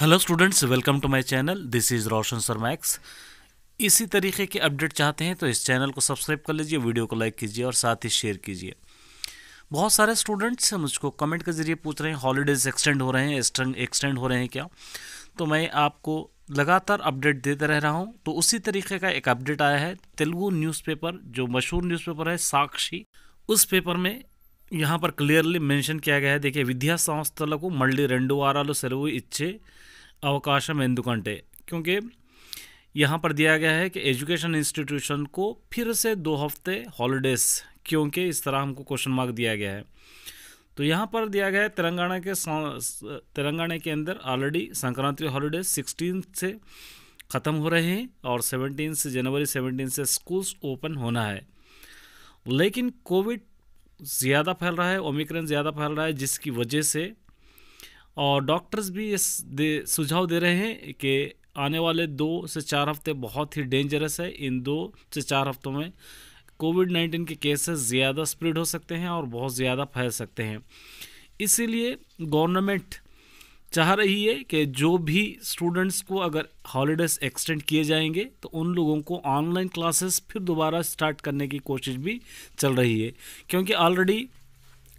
hello students welcome to my channel this is Roshan sir max इसी तरीके के update चाहते हैं तो इस चैनल को सब्सक्राइब कर लीजिए वीडियो को लाइक कीजिए और साथ ही शेयर कीजिए बहुत सारे स्टूडेंट्स मुझको कमेंट के ज़रिए पूछ रहे हैं हॉलीडेज़ एक्सटेंड हो रहे हैं एक्सटेंड हो रहे हैं क्या तो मैं आपको लगातार अपडेट देते रह रहा हूँ तो उसी तरीके का एक अपडेट आया है तेलुगु न्यूज़पेपर जो मशहूर न्यूज़पेपर है साक्षी उस पेपर में यहाँ पर क्लियरली मेंशन किया गया है देखिए విద్యా సంస్థలకు మళ్ళీ రెండు వారాలు సెలవు इच्छे అవకాశం ఎందుకంటే क्योंकि यहाँ पर दिया गया है कि एजुकेशन इंस्टीट्यूशन को फिर से दो हफ्ते हॉलीडेज क्योंकि इस तरह हमको क्वेश्चन मार्क दिया गया है तो यहाँ पर दिया गया है तेलंगाना के तेलंगाना के अंदर ऑलरेडी संक्रांति हॉलीडेज सिक्सटीन से ख़त्म हो रहे हैं और सेवनटीन से जनवरी सेवनटीन से स्कूल्स ओपन होना है लेकिन कोविड ज़्यादा फैल रहा है ओमिक्रेन ज़्यादा फैल रहा है जिसकी वजह से और डॉक्टर्स भी इस दे सुझाव दे रहे हैं कि आने वाले दो से चार हफ्ते बहुत ही डेंजरस है इन दो से चार हफ्तों में कोविड नाइन्टीन के केसेस ज़्यादा स्प्रेड हो सकते हैं और बहुत ज़्यादा फैल सकते हैं इसीलिए गवर्नमेंट चाह रही है कि जो भी स्टूडेंट्स को अगर हॉलीडेज एक्सटेंड किए जाएंगे तो उन लोगों को ऑनलाइन क्लासेस फिर दोबारा स्टार्ट करने की कोशिश भी चल रही है क्योंकि ऑलरेडी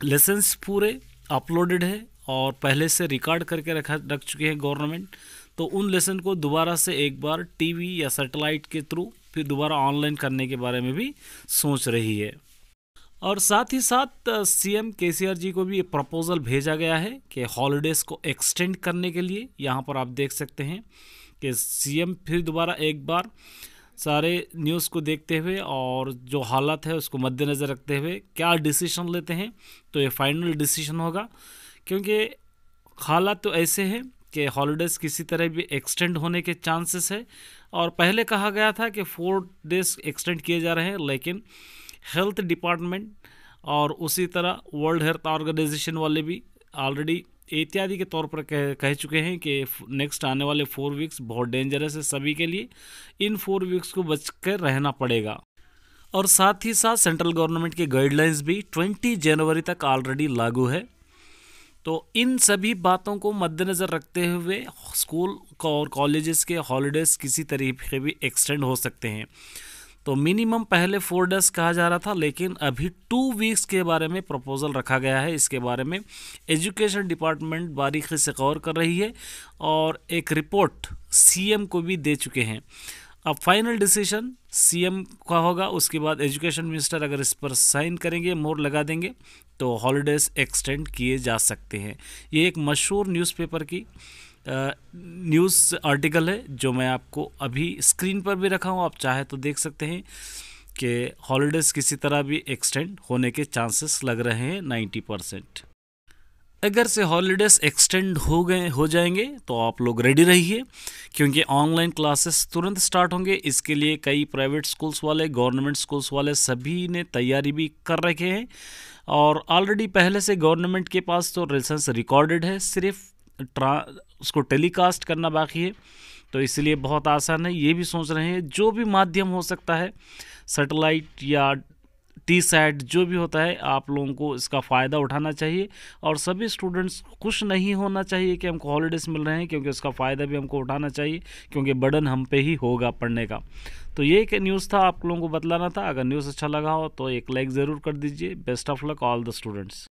लेसन्स पूरे अपलोडेड है और पहले से रिकॉर्ड करके रखा रख चुके हैं गवर्नमेंट तो उन लेसन को दोबारा से एक बार टीवी या सैटेलाइट के थ्रू फिर दोबारा ऑनलाइन करने के बारे में भी सोच रही है और साथ ही साथ सीएम केसीआर जी को भी ये प्रपोज़ल भेजा गया है कि हॉलीडेज़ को एक्सटेंड करने के लिए यहाँ पर आप देख सकते हैं कि सीएम फिर दोबारा एक बार सारे न्यूज़ को देखते हुए और जो हालात है उसको मद्देनज़र रखते हुए क्या डिसीजन लेते हैं तो ये फाइनल डिसीजन होगा क्योंकि हालात तो ऐसे हैं कि हॉलीडेज़ किसी तरह भी एक्सटेंड होने के चांसेस है और पहले कहा गया था कि फोर डेज़ एक्सटेंड किए जा रहे हैं लेकिन हेल्थ डिपार्टमेंट और उसी तरह वर्ल्ड हेल्थ ऑर्गेनाइजेशन वाले भी ऑलरेडी इत्यादि के तौर पर कह कह चुके हैं कि नेक्स्ट आने वाले फोर वीक्स बहुत डेंजरस है सभी के लिए इन फोर वीक्स को बच कर रहना पड़ेगा और साथ ही साथ सेंट्रल गवर्नमेंट के गाइडलाइंस भी 20 जनवरी तक ऑलरेडी लागू है तो इन सभी बातों को मद्देनज़र रखते हुए स्कूल और कॉलेजेस के हॉलीडेज़ किसी तरीके भी एक्सटेंड हो सकते हैं तो मिनिमम पहले फोर डेज कहा जा रहा था लेकिन अभी टू वीक्स के बारे में प्रपोज़ल रखा गया है इसके बारे में एजुकेशन डिपार्टमेंट बारीकी से गौर कर रही है और एक रिपोर्ट सीएम को भी दे चुके हैं अब फाइनल डिसीजन सीएम का होगा उसके बाद एजुकेशन मिनिस्टर अगर इस पर साइन करेंगे मोर लगा देंगे तो हॉलीडेज़ एक्सटेंड किए जा सकते हैं ये एक मशहूर न्यूज़पेपर की न्यूज़ आर्टिकल है जो मैं आपको अभी स्क्रीन पर भी रखा हूँ आप चाहे तो देख सकते हैं कि हॉलीडेज़ किसी तरह भी एक्सटेंड होने के चांसेस लग रहे हैं नाइन्टी परसेंट अगर से हॉलीडेज़ एक्सटेंड हो गए हो जाएंगे तो आप लोग रेडी रहिए क्योंकि ऑनलाइन क्लासेस तुरंत स्टार्ट होंगे इसके लिए कई प्राइवेट स्कूल्स वाले गवर्नमेंट स्कूल्स वाले सभी ने तैयारी भी कर रखे हैं और ऑलरेडी पहले से गवर्नमेंट के पास तो लाइसेंस रिकॉर्डेड है सिर्फ ट्रा उसको टेलीकास्ट करना बाकी है तो इसलिए बहुत आसान है ये भी सोच रहे हैं जो भी माध्यम हो सकता है सेटेलाइट या टी सैट जो भी होता है आप लोगों को इसका फ़ायदा उठाना चाहिए और सभी स्टूडेंट्स खुश नहीं होना चाहिए कि हमको हॉलीडेज़ मिल रहे हैं क्योंकि उसका फ़ायदा भी हमको उठाना चाहिए क्योंकि बर्डन हम पे ही होगा पढ़ने का तो ये एक न्यूज़ था आप लोगों को बतलाना था अगर न्यूज़ अच्छा लगा हो तो एक लाइक ज़रूर कर दीजिए best of luck all the students